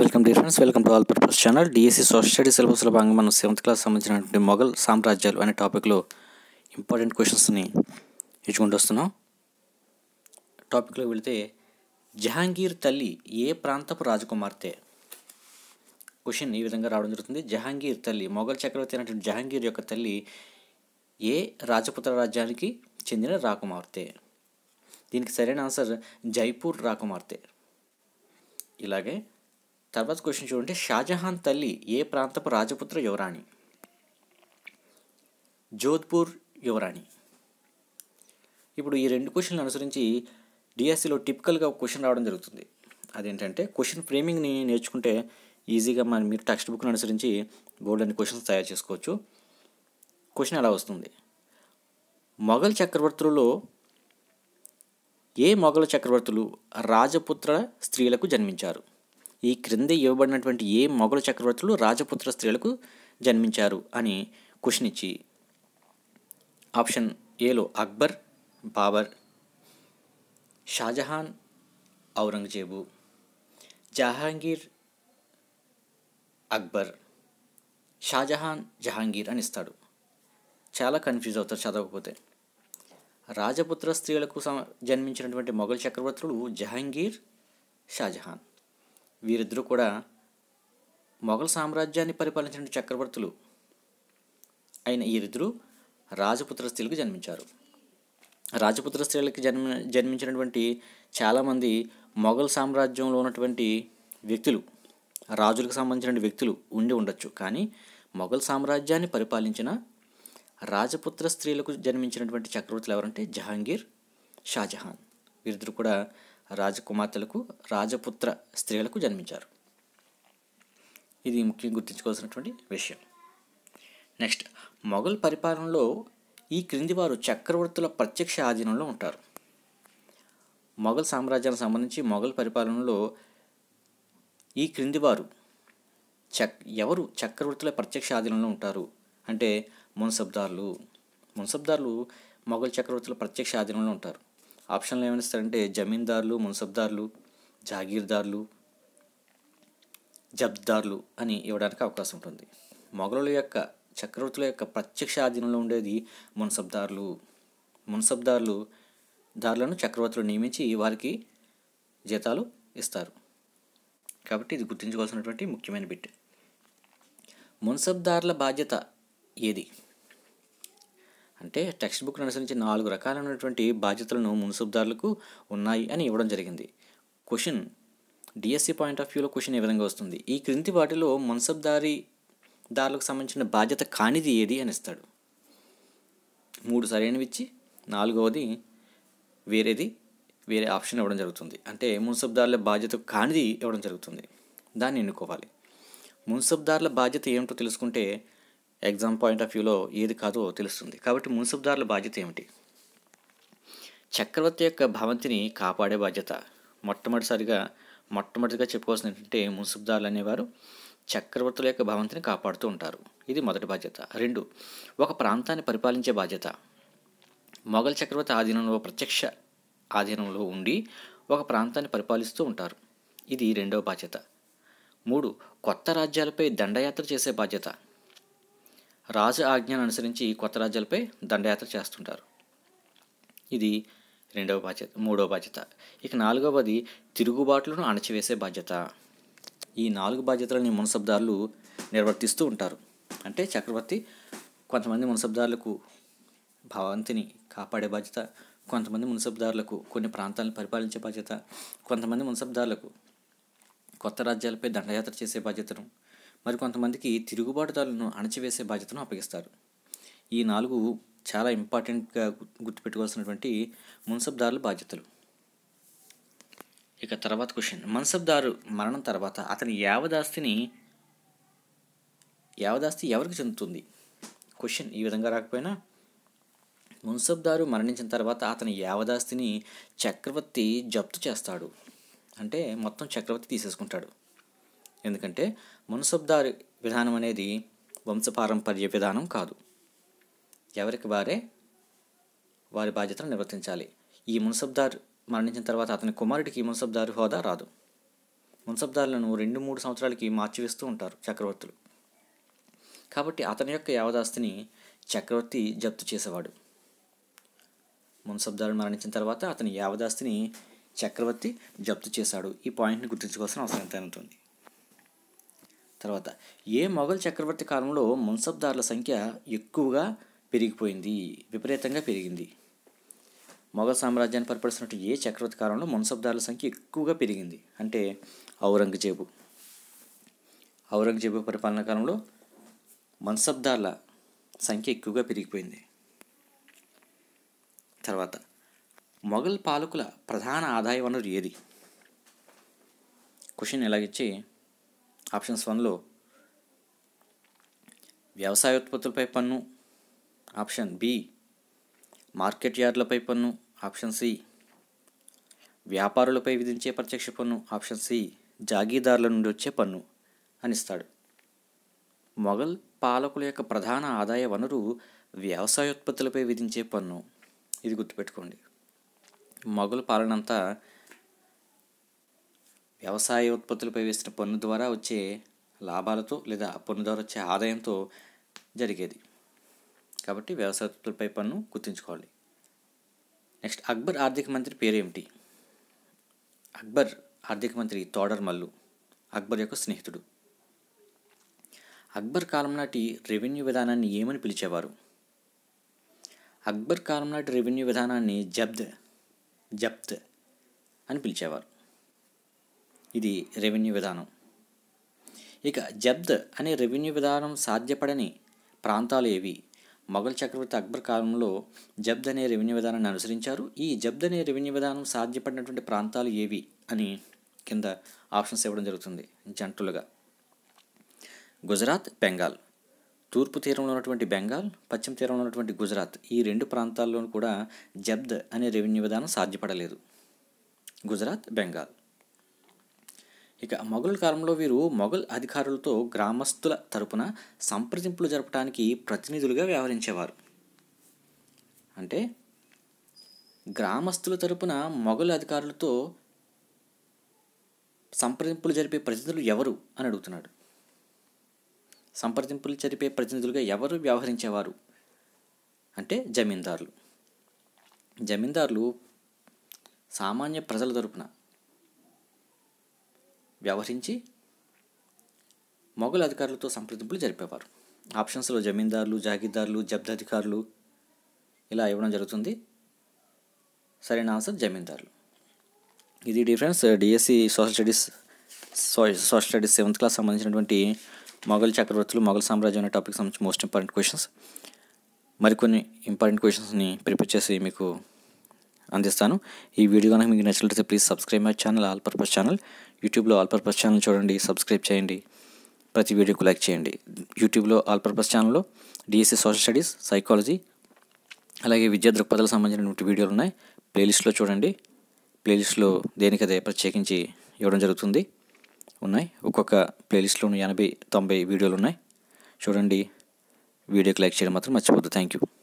welcome the friends welcome to all purpose channel DSC social study సిలబస్లో భాగంగా మనం seventh class సంబంధించినటువంటి మొఘల్ సామ్రాజ్యాలు అనే టాపిక్లో ఇంపార్టెంట్ క్వశ్చన్స్ని ఇచ్చుకుంటూ వస్తున్నాం టాపిక్లో వెళితే జహాంగీర్ తల్లి ఏ ప్రాంతపు రాజకుమార్తె క్వశ్చన్ ఈ విధంగా రావడం జరుగుతుంది జహాంగీర్ తల్లి మొఘల్ చక్రవర్తి అయినటువంటి జహాంగీర్ యొక్క తల్లి ఏ రాజపుత్ర రాజ్యానికి చెందిన రాకుమార్తె దీనికి సరైన ఆన్సర్ జైపూర్ రాకుమార్తె ఇలాగే తర్వాత క్వశ్చన్ చూడండి షాజహాన్ తల్లి ఏ ప్రాంతపు రాజపుత్ర యువరాణి జోధ్పూర్ యువరాణి ఇప్పుడు ఈ రెండు క్వశ్చన్లు అనుసరించి డిఎస్సిలో టిపికల్గా ఒక క్వశ్చన్ రావడం జరుగుతుంది అదేంటంటే క్వశ్చన్ ఫ్రేమింగ్ని నేర్చుకుంటే ఈజీగా మన మీరు టెక్స్ట్ బుక్ను అనుసరించి బోర్డు అన్ని క్వశ్చన్స్ తయారు చేసుకోవచ్చు క్వశ్చన్ ఎలా వస్తుంది మొఘల్ చక్రవర్తులలో ఏ మొఘల చక్రవర్తులు రాజపుత్ర స్త్రీలకు జన్మించారు ఈ క్రింద ఇవ్వబడినటువంటి ఏ మొఘలు చక్రవర్తులు రాజపుత్ర స్త్రీలకు జన్మించారు అని క్వశ్చన్ ఇచ్చి ఆప్షన్ ఏలో అక్బర్ బాబర్ షాజహాన్ ఔరంగజేబు జహాంగీర్ అక్బర్ షాజహాన్ జహాంగీర్ అని ఇస్తాడు చాలా కన్ఫ్యూజ్ అవుతారు చదవకపోతే రాజపుత్ర స్త్రీలకు జన్మించినటువంటి మొఘల్ చక్రవర్తులు జహాంగీర్ షాజహాన్ వీరిద్దరూ కూడా మొఘల్ సామ్రాజ్యాన్ని పరిపాలించిన చక్రవర్తులు అయిన వీరిద్దరూ రాజపుత్ర స్త్రీలకు జన్మించారు రాజపుత్ర స్త్రీలకు జన్మ జన్మించినటువంటి చాలామంది మొఘల్ సామ్రాజ్యంలో ఉన్నటువంటి వ్యక్తులు రాజులకు సంబంధించిన వ్యక్తులు ఉండి ఉండొచ్చు కానీ మొఘల్ సామ్రాజ్యాన్ని పరిపాలించిన రాజపుత్ర స్త్రీలకు జన్మించినటువంటి చక్రవర్తులు ఎవరంటే జహాంగీర్ షాజహాన్ వీరిద్దరు కూడా రాజకుమార్తెలకు రాజపుత్ర స్త్రీలకు జన్మించారు ఇది ముఖ్యంగా గుర్తించుకోవాల్సినటువంటి విషయం నెక్స్ట్ మొఘల్ పరిపాలనలో ఈ క్రింది వారు చక్రవర్తుల ప్రత్యక్ష ఆధీనంలో ఉంటారు మొఘల్ సామ్రాజ్యానికి సంబంధించి మొఘల్ పరిపాలనలో ఈ క్రింది వారు చక్ ఎవరు చక్రవర్తుల ప్రత్యక్ష ఆధీనంలో ఉంటారు అంటే మున్సబ్దార్లు మున్సబ్దార్లు మొఘల్ చక్రవర్తుల ప్రత్యక్ష ఆధీనంలో ఉంటారు ఆప్షన్లు ఏమైనా ఇస్తారంటే జమీందారులు మున్సబ్దారులు జాగీర్దారులు జబ్దార్లు అని ఇవ్వడానికి అవకాశం ఉంటుంది మొఘలుల యొక్క చక్రవర్తుల యొక్క ప్రత్యక్ష ఆధీనంలో ఉండేది మున్సబ్దారులు మున్సబ్దారులు దారులను చక్రవర్తులు నియమించి వారికి జీతాలు ఇస్తారు కాబట్టి ఇది గుర్తుంచుకోవాల్సినటువంటి ముఖ్యమైన బిట్ మున్సబ్దారుల బాధ్యత ఏది అంటే టెక్స్ట్ బుక్ను అనుసరించి నాలుగు రకాలైనటువంటి బాధ్యతలను మున్సిబ్దారులకు ఉన్నాయి అని ఇవ్వడం జరిగింది క్వశ్చన్ డిఎస్సి పాయింట్ ఆఫ్ వ్యూలో క్వశ్చన్ ఏ విధంగా వస్తుంది ఈ క్రింది వాటిలో మున్సబ్దారి దారులకు సంబంధించిన బాధ్యత కానిది ఏది అని ఇస్తాడు మూడు సరైనవి ఇచ్చి నాలుగవది వేరేది వేరే ఆప్షన్ ఇవ్వడం జరుగుతుంది అంటే మున్సబ్దారుల బాధ్యత కానిది ఇవ్వడం జరుగుతుంది దాన్ని ఎన్నుకోవాలి మున్సబ్దారుల బాధ్యత ఏమిటో తెలుసుకుంటే ఎగ్జామ్ పాయింట్ ఆఫ్ వ్యూలో ఏది కాదో తెలుస్తుంది కాబట్టి మున్సిపల్దారుల బాధ్యత ఏమిటి చక్రవర్తి యొక్క భవంతిని కాపాడే బాధ్యత మొట్టమొదటిసారిగా మొట్టమొదటిగా చెప్పుకోవాల్సిన ఏంటంటే మున్సిపల్దారులు అనేవారు చక్రవర్తుల యొక్క భవంతిని కాపాడుతూ ఉంటారు ఇది మొదటి బాధ్యత రెండు ఒక ప్రాంతాన్ని పరిపాలించే బాధ్యత మొఘల్ చక్రవర్తి ఆధీనంలో ప్రత్యక్ష ఆధీనంలో ఉండి ఒక ప్రాంతాన్ని పరిపాలిస్తూ ఉంటారు ఇది రెండవ బాధ్యత మూడు కొత్త రాజ్యాలపై దండయాత్ర చేసే బాధ్యత రాజు ఆజ్ఞను అనుసరించి కొత్త రాజ్యాలపై దండయాత్ర చేస్తుంటారు ఇది రెండవ బాధ్యత మూడవ బాధ్యత ఇక నాలుగవది తిరుగుబాట్లను అణచివేసే బాధ్యత ఈ నాలుగు బాధ్యతలని మున్సబ్దారులు నిర్వర్తిస్తూ ఉంటారు అంటే చక్రవర్తి కొంతమంది మున్సబ్దారులకు భవంతిని కాపాడే బాధ్యత కొంతమంది మున్సబ్దారులకు కొన్ని ప్రాంతాలను పరిపాలించే బాధ్యత కొంతమంది మున్సబ్దారులకు కొత్త రాజ్యాలపై దండయాత్ర చేసే బాధ్యతను మరికొంతమందికి తిరుగుబాటుదారులను అణచివేసే బాధ్యతను అప్పగిస్తారు ఈ నాలుగు చాలా ఇంపార్టెంట్గా గుర్తుపెట్టుకోవాల్సినటువంటి మున్సబ్దారుల బాధ్యతలు ఇక తర్వాత క్వశ్చన్ మన్సబ్దారు మరణం తర్వాత అతని యావదాస్తిని యావదాస్తి ఎవరికి చెందుతుంది క్వశ్చన్ ఈ విధంగా రాకపోయినా మున్సబ్దారు మరణించిన తర్వాత అతని యావదాస్తిని చక్రవర్తి జప్తు చేస్తాడు అంటే మొత్తం చక్రవర్తి తీసేసుకుంటాడు ఎందుకంటే మున్సబ్దారి విధానం అనేది వంశపారంపర్య విధానం కాదు ఎవరికి వారే వారి బాధ్యతను నిర్వర్తించాలి ఈ మున్సబ్దార్ మరణించిన తర్వాత అతని కుమారుడికి మున్సబ్దారు హోదా రాదు మున్సబ్దారులను రెండు మూడు సంవత్సరాలకి మార్చివేస్తూ ఉంటారు చక్రవర్తులు కాబట్టి అతని యొక్క యావదాస్తిని చక్రవర్తి జప్తు చేసేవాడు మున్సబ్దారు మరణించిన తర్వాత అతని యావదాస్తిని చక్రవర్తి జప్తు చేశాడు ఈ పాయింట్ని గుర్తించుకోవాల్సిన అవసరం ఎంత ఉంటుంది తర్వాత ఏ మొఘల్ చక్రవర్తి కాలంలో మున్సబ్దారుల సంఖ్య ఎక్కువగా పెరిగిపోయింది విపరీతంగా పెరిగింది మొఘల్ సామ్రాజ్యాన్ని పరిపడిస్తున్నట్టు ఏ చక్రవర్తి కాలంలో మున్సబ్దారుల సంఖ్య ఎక్కువగా పెరిగింది అంటే ఔరంగజేబు ఔరంగజేబు పరిపాలనా కాలంలో మన్సబ్దార్ల సంఖ్య ఎక్కువగా పెరిగిపోయింది తర్వాత మొఘల్ పాలకుల ప్రధాన ఆదాయ వనరు ఏది క్వశ్చన్ ఇచ్చి ఆప్షన్స్ వన్లో వ్యవసాయ ఉత్పత్తులపై పన్ను ఆప్షన్ బి మార్కెట్ యార్డ్లపై పన్ను ఆప్షన్ సి వ్యాపారులపై విధించే ప్రత్యక్ష పన్ను ఆప్షన్ సి జాగీదారుల నుండి వచ్చే పన్ను అనిస్తాడు మొఘల్ పాలకుల యొక్క ప్రధాన ఆదాయ వనరు వ్యవసాయ ఉత్పత్తులపై విధించే పన్ను ఇది గుర్తుపెట్టుకోండి మొఘల్ పాలనంతా వ్యవసాయ ఉత్పత్తులపై వేసిన పన్ను ద్వారా వచ్చే లాభాలతో లేదా పన్ను ద్వారా వచ్చే ఆదాయంతో జరిగేది కాబట్టి వ్యవసాయ ఉత్పత్తులపై పన్ను గుర్తుంచుకోవాలి నెక్స్ట్ అక్బర్ ఆర్థిక మంత్రి పేరేమిటి అక్బర్ ఆర్థిక మంత్రి తోడర్ మల్లు అక్బర్ యొక్క స్నేహితుడు అక్బర్ కాలం నాటి రెవెన్యూ విధానాన్ని ఏమని పిలిచేవారు అక్బర్ కాలం నాటి రెవెన్యూ విధానాన్ని జబ్ద్ జబ్త్ అని పిలిచేవారు ఇది రెవెన్యూ విధానం ఇక జబ్ద్ అనే రెవెన్యూ విధానం సాధ్యపడని ప్రాంతాలు ఏవి మొఘల్ చక్రవర్తి అక్బర్ కాలంలో జబ్ద్ అనే రెవెన్యూ విధానాన్ని అనుసరించారు ఈ జబ్ద్ అనే రెవెన్యూ విధానం సాధ్యపడినటువంటి ప్రాంతాలు ఏవి అని కింద ఆప్షన్స్ ఇవ్వడం జరుగుతుంది జంటలుగా గుజరాత్ బెంగాల్ తూర్పు తీరంలో ఉన్నటువంటి బెంగాల్ పశ్చిమ తీరంలో ఉన్నటువంటి గుజరాత్ ఈ రెండు ప్రాంతాల్లోనూ కూడా జబ్ద్ అనే రెవెన్యూ విధానం సాధ్యపడలేదు గుజరాత్ బెంగాల్ ఇక మొఘల్ కాలంలో వీరు మొఘల్ అధికారులతో గ్రామస్తుల తరపున సంప్రదింపులు జరపడానికి ప్రతినిధులుగా వ్యవహరించేవారు అంటే గ్రామస్తుల తరపున మొఘల్ అధికారులతో సంప్రదింపులు జరిపే ప్రతినిధులు ఎవరు అని అడుగుతున్నాడు సంప్రదింపులు జరిపే ప్రతినిధులుగా ఎవరు వ్యవహరించేవారు అంటే జమీందారులు జమీందారులు సామాన్య ప్రజల తరపున వ్యవహరించి మొఘల్ అధికారులతో సంప్రదింపులు జరిపేవారు ఆప్షన్స్లో జమీందారులు జాగీర్దారులు జబ్దాధికారులు ఇలా ఇవ్వడం జరుగుతుంది సరైన ఆన్సర్ జమీందారులు ఇది difference DSC social studies so social studies seventh class సంబంధించినటువంటి మొఘల్ చక్రవర్తులు మొఘల్ సామ్రాజ్యం అనే టాపిక్ సంబంధించి మోస్ట్ ఇంపార్టెంట్ క్వశ్చన్స్ మరికొన్ని ఇంపార్టెంట్ క్వశ్చన్స్ని ప్రిపేర్ చేసి మీకు అందిస్తాను ఈ వీడియో కనుక మీకు నచ్చినట్లయితే please subscribe my channel all purpose channel యూట్యూబ్లో ఆల్పర్పస్ ఛానల్ చూడండి సబ్స్క్రైబ్ చేయండి ప్రతి వీడియోకు లైక్ చేయండి యూట్యూబ్లో ఆల్పర్పస్ ఛానల్లో డిఎస్సి సోషల్ స్టడీస్ సైకాలజీ అలాగే విద్యా దృక్పథాలకు సంబంధించినటువంటి వీడియోలు ఉన్నాయి ప్లేలిస్ట్లో చూడండి ప్లేలిస్ట్లో దేనికదే ప్రత్యేకించి ఇవ్వడం జరుగుతుంది ఉన్నాయి ఒక్కొక్క ప్లేలిస్ట్లోని ఎనభై తొంభై వీడియోలు ఉన్నాయి చూడండి వీడియోకి లైక్ చేయడం మాత్రం మర్చిపోద్దు థ్యాంక్ యూ